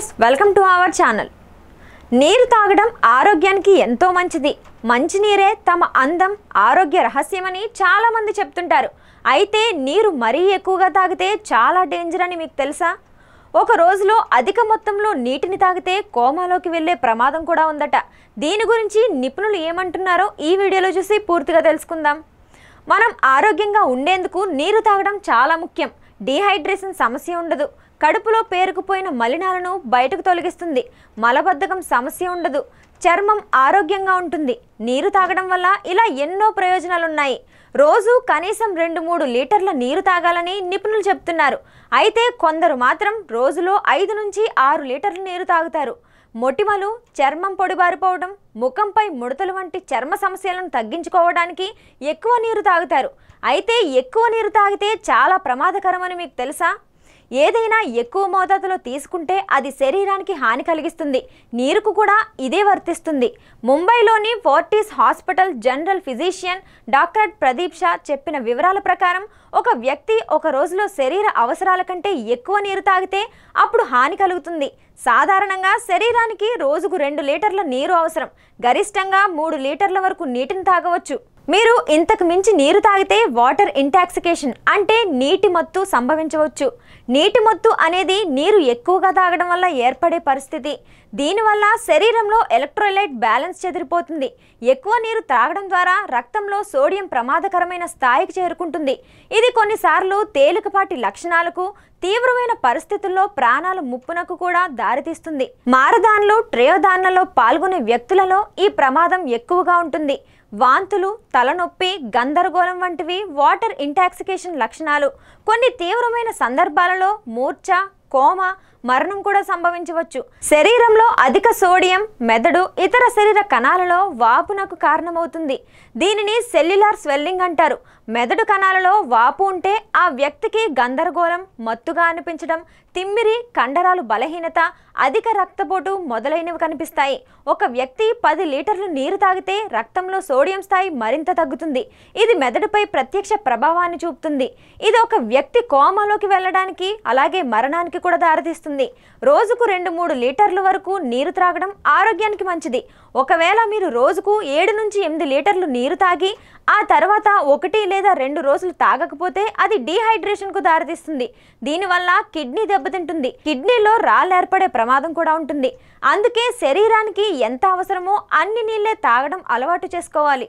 viewers welcome to our channel నీరు తాగడం ఆరోగ్యానికి ఎంతో మంచిది మంచినీరే తమ అందం ఆరోగ్య రహస్యమని చాలామంది చెప్తుంటారు అయితే నీరు మరీ ఎక్కువగా తాగితే చాలా డేంజర్ అని మీకు తెలుసా ఒక రోజులో అధిక మొత్తంలో నీటిని తాగితే కోమాలోకి వెళ్ళే ప్రమాదం కూడా ఉందట దీని గురించి నిపుణులు ఏమంటున్నారో ఈ వీడియోలో చూసి పూర్తిగా తెలుసుకుందాం మనం ఆరోగ్యంగా ఉండేందుకు నీరు తాగడం చాలా ముఖ్యం డీహైడ్రేషన్ సమస్య ఉండదు కడుపులో పేరుకుపోయిన మలినాలను బయటకు తొలగిస్తుంది మలబద్ధకం సమస్య ఉండదు చర్మం ఆరోగ్యంగా ఉంటుంది నీరు తాగడం వల్ల ఇలా ఎన్నో ప్రయోజనాలున్నాయి రోజు కనీసం రెండు మూడు లీటర్ల నీరు తాగాలని నిపుణులు చెప్తున్నారు అయితే కొందరు మాత్రం రోజులో ఐదు నుంచి ఆరు లీటర్ల నీరు తాగుతారు మొటిమలు చర్మం పొడిబారిపోవడం ముఖంపై ముడతలు వంటి చర్మ సమస్యలను తగ్గించుకోవడానికి ఎక్కువ నీరు తాగుతారు అయితే ఎక్కువ నీరు తాగితే చాలా ప్రమాదకరమని మీకు తెలుసా ఏదైనా ఎక్కువ మోతాదులో తీసుకుంటే అది శరీరానికి హాని కలిగిస్తుంది నీరుకు కూడా ఇదే వర్తిస్తుంది ముంబైలోని Fortis hospital general physician doctor Pradeep Shah చెప్పిన వివరాల ప్రకారం ఒక వ్యక్తి ఒక రోజులో శరీర అవసరాల కంటే ఎక్కువ నీరు తాగితే అప్పుడు హాని కలుగుతుంది సాధారణంగా శరీరానికి రోజుకు రెండు లీటర్ల నీరు అవసరం గరిష్టంగా మూడు లీటర్ల వరకు నీటిని తాగవచ్చు మీరు ఇంతకు మించి నీరు తాగితే వాటర్ ఇంటాక్సికేషన్ అంటే నీటి మత్తు సంభవించవచ్చు నీటి మత్తు అనేది నీరు ఎక్కువగా తాగడం వల్ల ఏర్పడే పరిస్థితి దీనివల్ల శరీరంలో ఎలక్ట్రోలైట్ బ్యాలెన్స్ చెదిరిపోతుంది ఎక్కువ నీరు తాగడం ద్వారా రక్తంలో సోడియం ప్రమాదకరమైన స్థాయికి చేరుకుంటుంది ఇది కొన్నిసార్లు తేలికపాటి లక్షణాలకు తీవ్రమైన పరిస్థితుల్లో ప్రాణాలు ముప్పునకు కూడా దారితీస్తుంది మారదాన్లు ట్రయోదాన్లలో పాల్గొనే వ్యక్తులలో ఈ ప్రమాదం ఎక్కువగా ఉంటుంది వాంతులు తలనొప్పి గందరగోళం వంటివి వాటర్ ఇంటాక్సికేషన్ లక్షణాలు కొన్ని తీవ్రమైన సందర్భాలలో మూర్ఛ కోమా మరణం కూడా సంభవించవచ్చు శరీరంలో అధిక సోడియం మెదడు ఇతర శరీర కణాలలో వాపునకు కారణమవుతుంది దీనిని సెల్యులార్ స్వెల్లింగ్ అంటారు మెదడు కణాలలో వాపు ఉంటే ఆ వ్యక్తికి గందరగోళం మత్తుగా అనిపించడం తిమ్మిరి కండరాలు బలహీనత అధిక రక్తపోటు మొదలైనవి కనిపిస్తాయి ఒక వ్యక్తి పది లీటర్లు నీరు తాగితే రక్తంలో సోడియం స్థాయి మరింత తగ్గుతుంది ఇది మెదడుపై ప్రత్యక్ష ప్రభావాన్ని చూపుతుంది ఇది ఒక వ్యక్తి కోమలోకి వెళ్ళడానికి అలాగే మరణానికి కూడా దారితీస్తుంది చేస్తుంది రోజుకు రెండు మూడు లీటర్ల వరకు నీరు త్రాగడం ఆరోగ్యానికి మంచిది ఒకవేళ మీరు రోజుకు ఏడు నుంచి ఎనిమిది లీటర్లు నీరు తాగి ఆ తర్వాత ఒకటి లేదా రెండు రోజులు తాగకపోతే అది డీహైడ్రేషన్కు దారితీస్తుంది దీనివల్ల కిడ్నీ దెబ్బతింటుంది కిడ్నీలో రాళ్ళు ఏర్పడే ప్రమాదం కూడా ఉంటుంది అందుకే శరీరానికి ఎంత అవసరమో అన్ని నీళ్ళే తాగడం అలవాటు చేసుకోవాలి